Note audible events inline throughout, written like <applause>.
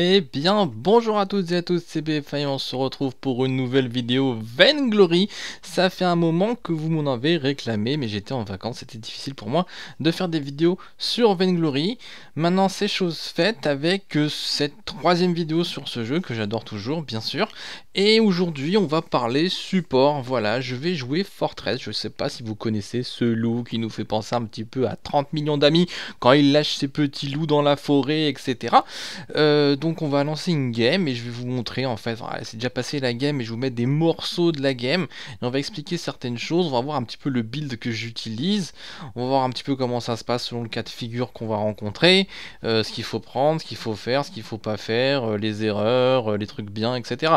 Eh bien, bonjour à toutes et à tous, c'est BFI, on se retrouve pour une nouvelle vidéo Vainglory. Ça fait un moment que vous m'en avez réclamé, mais j'étais en vacances, c'était difficile pour moi de faire des vidéos sur Vainglory. Maintenant, c'est chose faite avec euh, cette troisième vidéo sur ce jeu, que j'adore toujours, bien sûr. Et aujourd'hui, on va parler support, voilà, je vais jouer Fortress. Je sais pas si vous connaissez ce loup qui nous fait penser un petit peu à 30 millions d'amis quand il lâche ses petits loups dans la forêt, etc. Euh, donc on va lancer une game et je vais vous montrer en fait, c'est déjà passé la game et je vais vous mettre des morceaux de la game et on va expliquer certaines choses, on va voir un petit peu le build que j'utilise, on va voir un petit peu comment ça se passe selon le cas de figure qu'on va rencontrer, euh, ce qu'il faut prendre, ce qu'il faut faire, ce qu'il faut pas faire, euh, les erreurs, euh, les trucs bien, etc.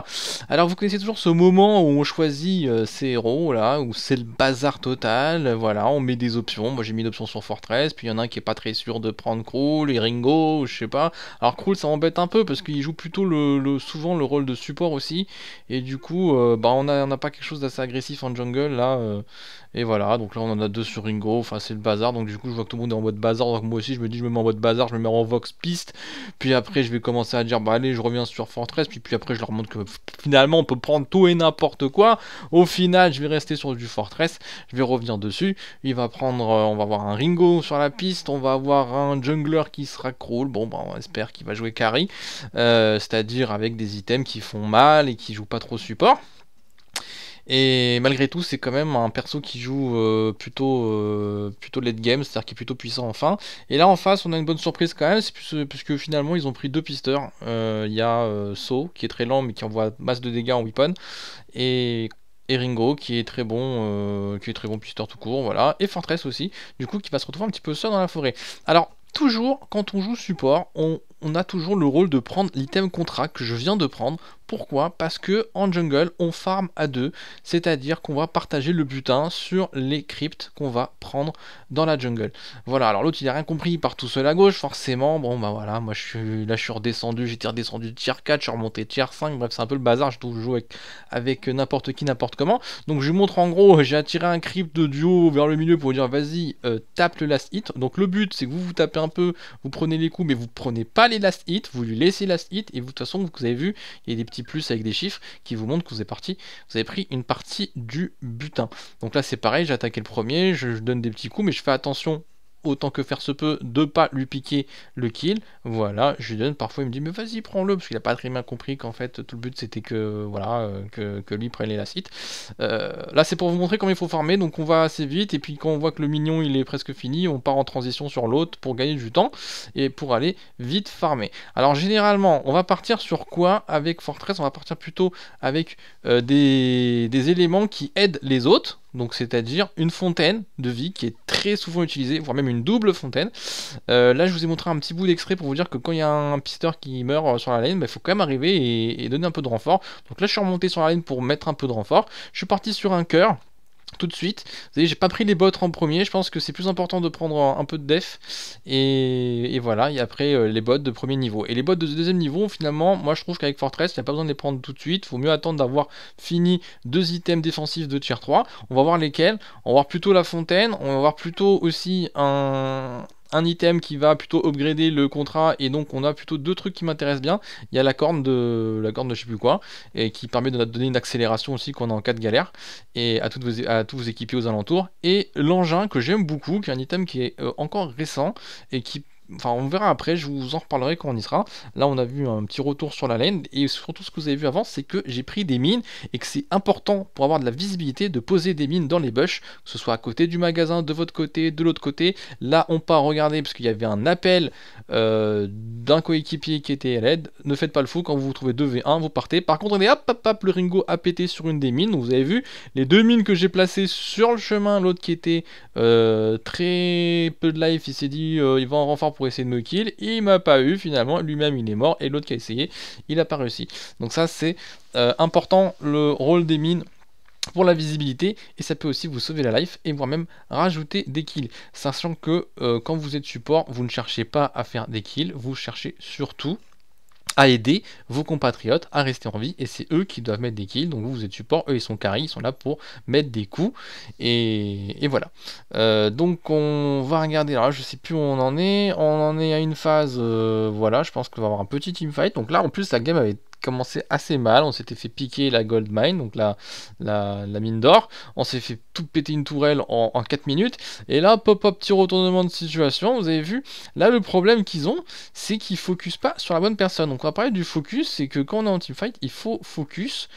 Alors vous connaissez toujours ce moment où on choisit ces héros là, où c'est le bazar total, voilà, on met des options, moi j'ai mis une option sur Fortress, puis il y en a un qui est pas très sûr de prendre Krul et Ringo, je sais pas, alors Krul ça embête un peu parce qu'il joue plutôt le, souvent le rôle de support aussi. Et du coup, euh, bah, on n'a pas quelque chose d'assez agressif en jungle. Là, euh, et voilà, donc là on en a deux sur Ringo, enfin c'est le bazar. Donc du coup je vois que tout le monde est en mode bazar, donc moi aussi je me dis je me mets en mode bazar, je me mets en vox piste. Puis après je vais commencer à dire bah allez je reviens sur Fortress, puis, puis après je leur montre que finalement on peut prendre tout et n'importe quoi. Au final je vais rester sur du Fortress, je vais revenir dessus. Il va prendre, euh, on va avoir un Ringo sur la piste, on va avoir un jungler qui sera crawl. Bon bah on espère qu'il va jouer carry, euh, c'est-à-dire avec des items qui font mal et qui jouent pas trop support. Et malgré tout, c'est quand même un perso qui joue euh, plutôt, euh, plutôt late game, c'est-à-dire qui est plutôt puissant en fin. Et là en face, on a une bonne surprise quand même, euh, puisque finalement ils ont pris deux pisteurs. Il y a So qui est très lent mais qui envoie masse de dégâts en weapon. Et Eringo qui est très bon, qui est très bon pisteur tout court, voilà, et Fortress aussi, du coup qui va se retrouver un petit peu seul dans la forêt. Alors toujours quand on joue support, on, on a toujours le rôle de prendre l'item contrat que je viens de prendre pourquoi Parce que en jungle, on farm à deux, c'est-à-dire qu'on va partager le butin sur les cryptes qu'on va prendre dans la jungle. Voilà, alors l'autre il n'a rien compris, par tout seul à gauche, forcément. Bon bah voilà, moi je suis là je suis redescendu, j'étais redescendu de tier 4, je suis remonté tier 5, bref c'est un peu le bazar, je joue avec, avec euh, n'importe qui, n'importe comment. Donc je lui montre en gros, j'ai attiré un crypt de duo vers le milieu pour dire vas-y, euh, tape le last hit. Donc le but c'est que vous vous tapez un peu, vous prenez les coups, mais vous prenez pas les last hits vous lui laissez last hit, et de toute façon vous avez vu, il y a des petits plus avec des chiffres qui vous montrent que vous avez, parti, vous avez pris une partie du butin. Donc là c'est pareil, j'ai attaqué le premier, je donne des petits coups, mais je fais attention autant que faire se peut de pas lui piquer le kill. Voilà, je donne parfois il me dit mais vas-y prends-le parce qu'il a pas très bien compris qu'en fait tout le but c'était que voilà euh, que, lui prenne la site. Euh, là c'est pour vous montrer comment il faut farmer donc on va assez vite et puis quand on voit que le mignon il est presque fini on part en transition sur l'autre pour gagner du temps et pour aller vite farmer. Alors généralement on va partir sur quoi avec Fortress On va partir plutôt avec euh, des, des éléments qui aident les autres donc c'est-à-dire une fontaine de vie qui est très souvent utilisée, voire même une double fontaine. Euh, là, je vous ai montré un petit bout d'extrait pour vous dire que quand il y a un pisteur qui meurt euh, sur la lane, bah, il faut quand même arriver et, donner un peu de renfort. Donc là, je suis remonté sur la lane pour mettre un peu de renfort. Je suis parti sur un cœur tout de suite. Vous voyez j'ai pas pris les bottes en premier, je pense que c'est plus important de prendre un, peu de def. Et, voilà, et après euh, les bottes de premier niveau. Et les bottes de deuxième niveau, finalement, moi je trouve qu'avec Fortress, il n'y a pas besoin de les prendre tout de suite. Faut mieux attendre d'avoir fini deux items défensifs de tier 3. On va voir lesquels. On va voir plutôt la fontaine, on va voir plutôt aussi un un item qui va plutôt upgrader le contrat et donc on a plutôt deux trucs qui m'intéressent bien. Il y a la corne de la corne de je sais plus quoi et qui permet de donner une accélération aussi qu'on a en cas de galère et à, toutes à tous vos équipiers aux alentours et l'engin que j'aime beaucoup qui est un item qui est euh, encore récent et qui Enfin, on verra après, je vous en reparlerai quand on y sera. Là, on a vu un petit retour sur la laine, et surtout ce que vous avez vu avant, c'est que j'ai pris des mines, et que c'est important pour avoir de la visibilité de poser des mines dans les bûches, que ce soit à côté du magasin, de votre côté, de l'autre côté. Là, on part regarder, parce qu'il y avait un appel euh, d'un coéquipier qui était l'aide Ne faites pas le fou, quand vous vous trouvez 2v1, vous partez. Par contre, on est hop, hop, hop, le Ringo a pété sur une des mines. Vous avez vu, les deux mines que j'ai placées sur le chemin, l'autre qui était euh, très peu de life, il s'est dit euh, il va en renfort pour essayer de me kill. Il m'a pas eu finalement, lui-même il est mort, et l'autre qui a essayé, il a pas réussi. Donc ça c'est important le rôle des mines pour la visibilité et ça peut aussi vous sauver la life et voire même rajouter des kills sachant que euh, quand vous êtes support vous ne cherchez pas à faire des kills vous cherchez surtout à aider vos compatriotes à rester en vie et c'est eux qui doivent mettre des kills donc vous êtes support eux ils sont carry ils sont là pour mettre des coups et, voilà euh, donc on va regarder là, je sais plus où on en est on en est à une phase euh, voilà je pense qu'on va avoir un petit team fight donc là en plus la game avait commencé assez mal. On s'était fait piquer la gold mine, donc la, la, mine d'or. On s'est fait tout péter une tourelle en, 4 minutes. Et là, pop up petit retournement de situation. Vous avez vu, là le problème qu'ils ont, c'est qu'ils focus pas sur la bonne personne. Donc on va parler du focus, c'est que quand on est en teamfight, il faut focus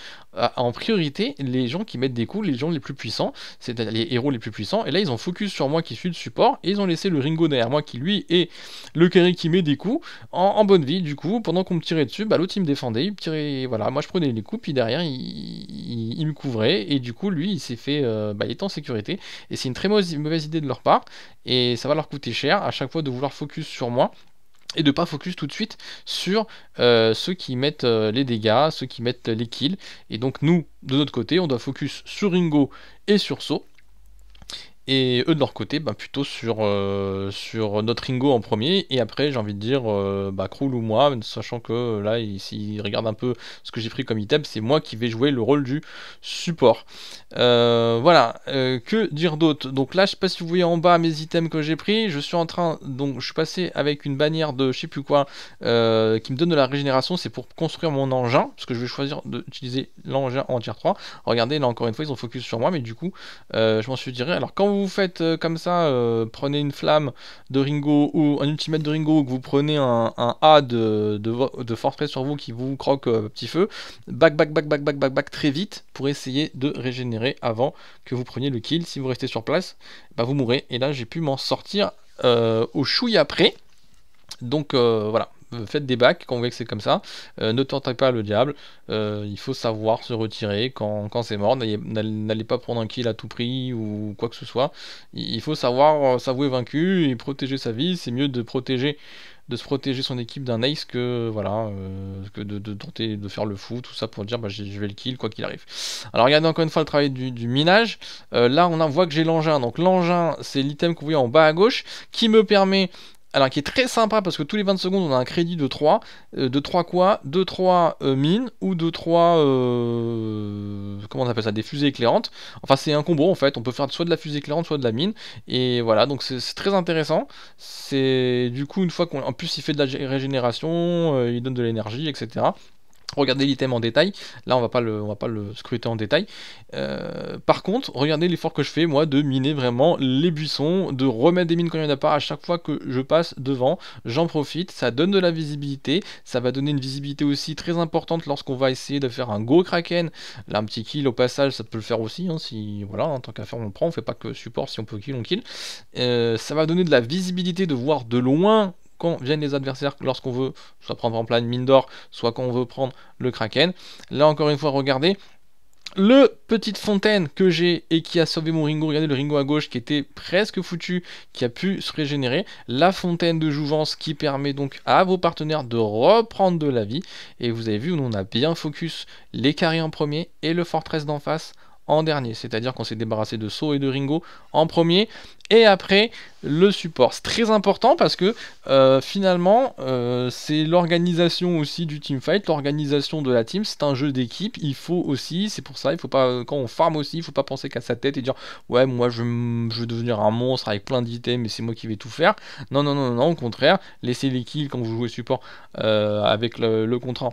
en priorité les gens qui mettent des coups, les gens les plus puissants, c'est-à-dire les héros les plus puissants. Et là, ils ont focus sur moi qui suis de support, et ils ont laissé le Ringo derrière moi qui lui est le carré qui met des coups en, bonne vie. Du coup, pendant qu'on me tirait dessus, bah, l'autre il me défendait, il me tirait, voilà, moi je prenais les coups, puis derrière il, me couvrait, et du coup, lui il s'est fait, euh, bah, il est en sécurité. Et c'est une très mauvaise, mauvaise idée de leur part, et ça va leur coûter cher à chaque fois de vouloir focus sur moi et de pas focus tout de suite sur euh, ceux qui mettent euh, les dégâts, ceux qui mettent les kills. Et donc nous, de notre côté, on doit focus sur Ringo et sur So, et eux de leur côté, bah, plutôt sur, euh, sur notre Ringo en premier, et après j'ai envie de dire euh, bah, Krul ou moi, sachant que là, s'ils regardent un peu ce que j'ai pris comme item, c'est moi qui vais jouer le rôle du support. Euh, voilà, que dire d'autre Donc là, je sais pas si vous voyez en bas mes items que j'ai pris, je suis en train, donc je suis passé avec une bannière de je sais plus quoi, qui me donne de la régénération, c'est pour construire mon engin, parce que je vais choisir d'utiliser l'engin en tier 3. Regardez, là encore une fois, ils ont focus sur moi, mais du coup, je m'en suis tiré alors quand vous faites euh, comme ça, euh, prenez une flamme de Ringo ou un ultimate de Ringo que vous prenez un, A de, de, force près sur vous qui vous croque euh, petit feu, back, back, back, back, back, back, back très vite pour essayer de régénérer avant que vous preniez le kill. Si vous restez sur place, bah, vous mourrez. Et là, j'ai pu m'en sortir au chouille après. Donc voilà, euh, faites des bacs quand vous voyez que c'est comme ça. Euh, ne tentez pas le diable. Euh, il faut savoir se retirer quand, c'est mort. N'allez pas prendre un kill à tout prix ou quoi que ce soit. Il faut savoir s'avouer vaincu et protéger sa vie. C'est mieux de protéger de se protéger son équipe d'un ace que voilà que de, tenter de faire le fou tout ça pour dire bah, je vais le kill quoi qu'il arrive alors regardez encore une fois le travail du, minage là on voit que j'ai l'engin donc l'engin c'est l'item que vous voyez en bas à gauche qui me permet alors qui est très sympa parce que tous les 20 secondes on a un crédit de 3. Euh, de 3 quoi De 3 euh, mines ou de 3... Euh, comment on appelle ça Des fusées éclairantes. Enfin c'est un combo en fait, on peut faire soit de la fusée éclairante soit de la mine. Et voilà, donc c'est très intéressant. C'est du coup une fois qu'on... En plus il fait de la régénération, il donne de l'énergie, etc. Regardez l'item en détail. Là, on va pas le, on va pas le scruter en détail. Euh, par contre, regardez l'effort que je fais, moi, de miner vraiment les buissons, de remettre des mines quand il y en a pas. À chaque fois que je passe devant, j'en profite. Ça donne de la visibilité. Ça va donner une visibilité aussi très importante lorsqu'on va essayer de faire un go kraken. Là, un petit kill au passage, ça peut le faire aussi. Hein, si, voilà, en hein, tant qu'affaire, on le prend. On fait pas que support. Si on peut kill, on kill. Euh, ça va donner de la visibilité de voir de loin viennent les adversaires lorsqu'on veut soit prendre en plein mine d'or, soit quand on veut prendre le kraken. Là encore une fois, regardez, le petite fontaine que j'ai et qui a sauvé mon Ringo, regardez le Ringo à gauche qui était presque foutu, qui a pu se régénérer. La fontaine de jouvence qui permet donc à vos partenaires de reprendre de la vie. Et vous avez vu, on a bien focus les carrés en premier et le fortress d'en face en dernier. C'est-à-dire qu'on s'est débarrassé de Saut et de Ringo en premier. Et après, le support. C'est très important parce que euh, finalement, euh, c'est l'organisation aussi du team fight, l'organisation de la team. C'est un jeu d'équipe. Il faut aussi, c'est pour ça, il faut pas, quand on farm aussi, il faut pas penser qu'à sa tête et dire Ouais, moi je, veux devenir un monstre avec plein d'items mais c'est moi qui vais tout faire. Non, non, non, non, au contraire, laissez les kills quand vous jouez support euh, avec le, le contrat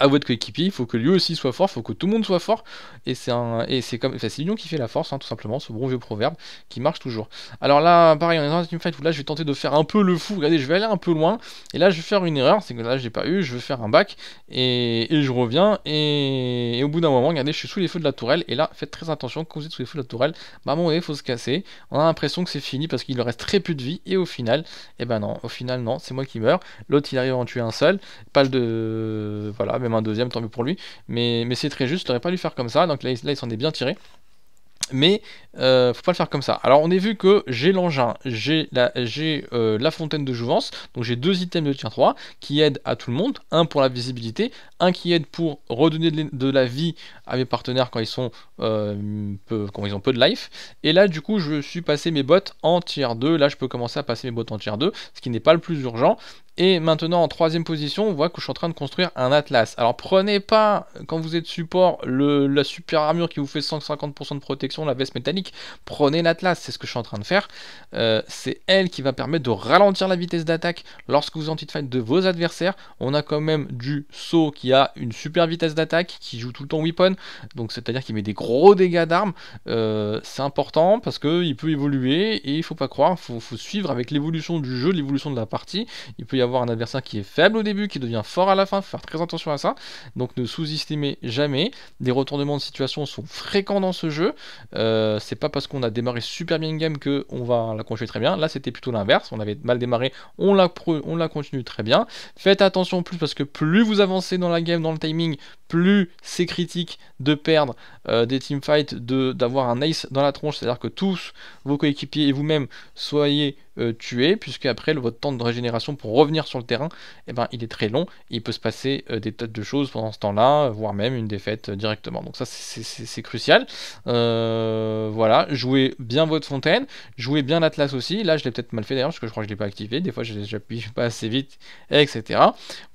à votre coéquipier, il faut que lui aussi soit fort, il faut que tout le monde soit fort, et c'est un, et c'est comme, enfin, c'est l'union qui fait la force, hein, tout simplement, ce bon vieux proverbe qui marche toujours. Alors là, pareil, on est dans une teamfight là, je vais tenter de faire un peu le fou, regardez, je vais aller un peu loin, et là, je vais faire une erreur, c'est que là, j'ai pas eu, je vais faire un bac, et, je reviens, et, au bout d'un moment, regardez, je suis sous les feux de la tourelle, et là, faites très attention, quand vous êtes sous les feux de la tourelle, bah, à il faut se casser, on a l'impression que c'est fini parce qu'il reste très peu de vie, et au final, et eh ben non, au final, non, c'est moi qui meurs, l'autre, il arrive à en tuer un seul, pas de, voilà, même un deuxième, tant mieux pour lui. Mais, mais c'est très juste, il pas dû faire comme ça, donc là, il s'en est bien tiré. Mais euh, faut pas le faire comme ça. Alors on est vu que j'ai l'engin, j'ai la, euh, la, fontaine de jouvence, donc j'ai deux items de tier 3 qui aident à tout le monde, un pour la visibilité, un qui aide pour redonner de la vie à mes partenaires quand ils sont euh, quand ils ont peu de life. Et là du coup je suis passé mes bottes en tier 2, là je peux commencer à passer mes bottes en tier 2, ce qui n'est pas le plus urgent. Et maintenant en troisième position, on voit que je suis en train de construire un atlas. Alors prenez pas, quand vous êtes support, le, la super armure qui vous fait 150% de protection, la veste métallique, prenez l'atlas, c'est ce que je suis en train de faire. Euh, c'est elle qui va permettre de ralentir la vitesse d'attaque lorsque vous anti-fight de vos adversaires. On a quand même du saut qui a une super vitesse d'attaque, qui joue tout le temps weapon, donc c'est-à-dire qu'il met des gros dégâts d'armes. Euh, c'est important parce qu'il peut évoluer et il faut pas croire, il faut, faut, suivre avec l'évolution du jeu, l'évolution de la partie. Il peut y avoir un adversaire qui est faible au début, qui devient fort à la fin, faire très attention à ça. Donc ne sous-estimez jamais. Des retournements de situation sont fréquents dans ce jeu. Euh, c'est pas parce qu'on a démarré super bien une game que on va la continuer très bien. Là c'était plutôt l'inverse, on avait mal démarré, on la, on la continue très bien. Faites attention plus parce que plus vous avancez dans la game, dans le timing, plus c'est critique de perdre euh, des teamfights, d'avoir de, un ace dans la tronche, c'est-à-dire que tous vos coéquipiers et vous-même soyez euh, tués, puisque après votre temps de régénération pour revenir sur le terrain, eh ben, il est très long, il peut se passer euh, des tas de choses pendant ce temps-là, voire même une défaite directement. Donc ça c'est crucial. voilà, jouez bien votre fontaine, jouez bien l'Atlas aussi, là je l'ai peut-être mal fait d'ailleurs, parce que je crois que je ne l'ai pas activé, des fois j'appuie <laughs> pas assez vite, etc.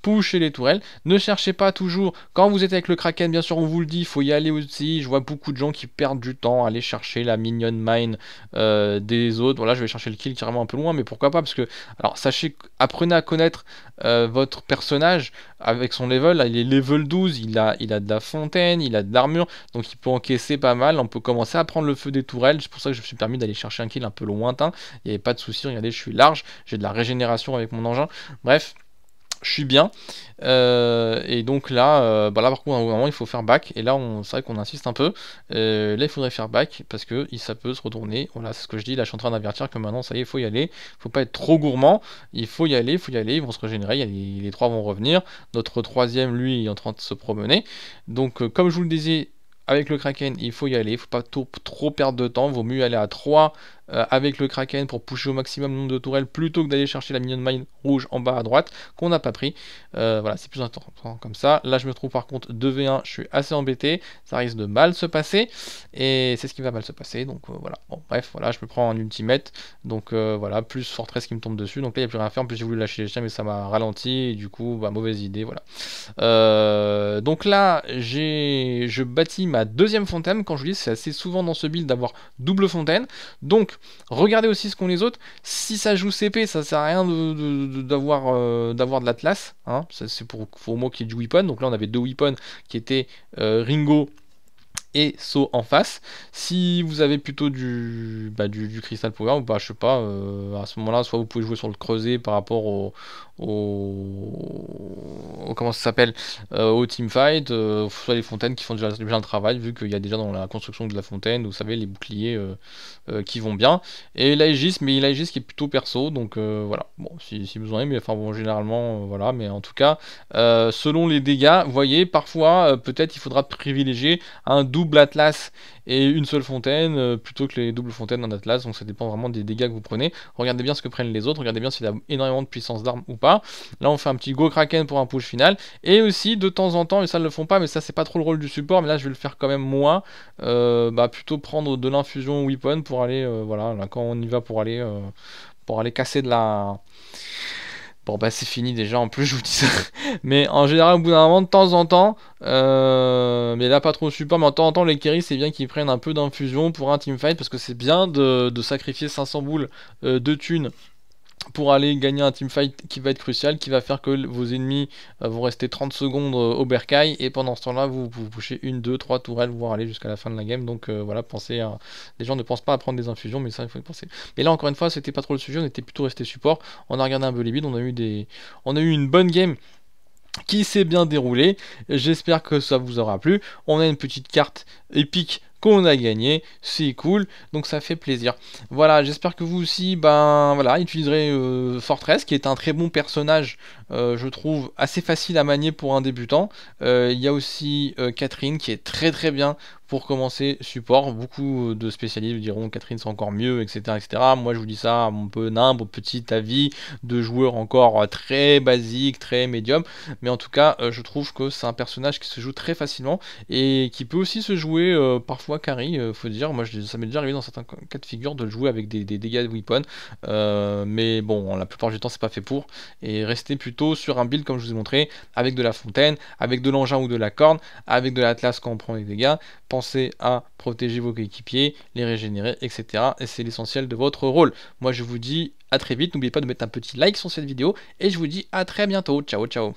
Pouchez les tourelles, ne cherchez pas toujours, quand vous êtes avec le Kraken, bien sûr, on vous le dit, il faut y aller aussi. Je vois beaucoup de gens qui perdent du temps à aller chercher la minion mine euh, des autres. Voilà, je vais chercher le kill carrément un peu loin, mais pourquoi pas Parce que, alors, sachez, apprenez à connaître euh, votre personnage avec son level. Là, il est level 12, il a, il a de la fontaine, il a de l'armure, donc il peut encaisser pas mal. On peut commencer à prendre le feu des tourelles. C'est pour ça que je me suis permis d'aller chercher un kill un peu lointain. Il n'y avait pas de souci, regardez, je suis large, j'ai de la régénération avec mon engin. Bref je suis bien. Euh, et donc là, euh, bah par contre, à moment, il faut faire back. Et là, c'est vrai qu'on insiste un peu. Euh, là, il faudrait faire back parce que ça peut se retourner. Voilà, c'est ce que je dis. Là, je suis en train d'avertir que maintenant, ça y est, il faut y aller. Il faut pas être trop gourmand. Il faut y aller, il faut y aller. Ils vont se régénérer. Les, trois vont revenir. Notre troisième, lui, est en train de se promener. Donc, comme je vous le disais, avec le Kraken, il faut y aller, il faut pas trop, trop perdre de temps, vaut mieux aller à 3 euh, avec le Kraken pour pousser au maximum le nombre de tourelles plutôt que d'aller chercher la Minion Mine rouge en bas à droite qu'on n'a pas pris. Euh, voilà, c'est plus important comme ça. Là, je me trouve par contre 2v1, je suis assez embêté. Ça risque de mal se passer et c'est ce qui va mal se passer. Donc euh, voilà, bref, voilà, je me prends un ultimate. Donc voilà, plus Fortress qui me tombe dessus. Donc là, il n'y a plus rien à faire. En plus, j'ai voulu lâcher les chiens, mais ça m'a ralenti et du coup, bah, mauvaise idée. Voilà. donc là, j'ai je bâtis ma deuxième fontaine. Quand je vous dis, c'est assez souvent dans ce build d'avoir double fontaine. Donc, Regardez aussi ce qu'ont les autres. Si ça joue CP, ça sert à rien euh, d'avoir de, de, l'Atlas. Hein. C'est pour, pour moi qui est du weapon. Donc là, on avait deux weapons qui étaient euh, Ringo et saut en face. Si vous avez plutôt du, bah, du, cristal Crystal Power, bah, je sais pas, euh, à ce moment-là, soit vous pouvez jouer sur le creuset par rapport au. comment ça s'appelle euh, Au team fight euh, soit les fontaines qui font déjà, déjà le travail, vu qu'il y a déjà dans la construction de la fontaine, vous savez, les boucliers qui vont bien. Et l'Aegis, mais l'Aegis qui est plutôt perso, donc voilà. Bon, si, si, vous mais enfin bon, généralement, voilà, mais en tout cas, selon les dégâts, vous voyez, parfois, peut-être il faudra privilégier un double double atlas et une seule fontaine euh, plutôt que les doubles fontaines en atlas. Donc ça dépend vraiment des dégâts que vous prenez. Regardez bien ce que prennent les autres, regardez bien s'il a énormément de puissance d'armes ou pas. Là on fait un petit go kraken pour un push final. Et aussi de temps en temps, et ça ne le font pas, mais ça c'est pas trop le rôle du support, mais là je vais le faire quand même moi. Euh, bah, plutôt prendre de l'infusion weapon pour aller, euh, voilà, là, quand on y va pour aller, pour aller casser de la Bon bah c'est fini déjà en plus je vous dis ça. <laughs> Mais en général au bout d'un moment de temps en temps, euh, mais là pas trop super mais en temps en temps les Kerry c'est bien qu'ils prennent un peu d'infusion pour un teamfight parce que c'est bien de, sacrifier 500 boules euh, de thunes pour aller gagner un teamfight qui va être crucial, qui va faire que vos ennemis euh, vont rester 30 secondes euh, au bercail, et pendant ce temps-là, vous, vous bouchez une, deux, trois tourelles, voire aller jusqu'à la fin de la game. Donc euh, voilà, pensez à. Les gens ne pensent pas à prendre des infusions, mais ça, il faut y penser. Mais là, encore une fois, c'était pas trop le sujet, on était plutôt resté support. On a regardé un peu les bides, on a eu, des... on a eu une bonne game qui s'est bien déroulée J'espère que ça vous aura plu. On a une petite carte épique qu'on a gagné, c'est cool, donc ça fait plaisir. Voilà, j'espère que vous aussi, ben voilà, utiliserez euh, Fortress, qui est un très bon personnage, euh, je trouve, assez facile à manier pour un débutant. Euh, il y a aussi Catherine, qui est très très bien pour commencer support. Beaucoup de spécialistes diront Catherine c'est encore mieux, etc., etc. Moi je vous dis ça un mon peu nimbre, petit avis de joueur encore très basique, très médium. Mais en tout cas, je trouve que c'est un personnage qui se joue très facilement et qui peut aussi se jouer parfois fois, carry, euh, faut dire, moi je, ça m'est déjà arrivé dans certains cas de figure de le jouer avec des, dégâts de weapon, euh, mais bon, la plupart du temps c'est pas fait pour, et rester plutôt sur un build comme je vous ai montré, avec de la fontaine, avec de l'engin ou de la corne, avec de l'atlas quand on prend des dégâts, pensez à protéger vos équipiers les régénérer, etc. Et c'est l'essentiel de votre rôle. Moi je vous dis à très vite, n'oubliez pas de mettre un petit like sur cette vidéo, et je vous dis à très bientôt, ciao ciao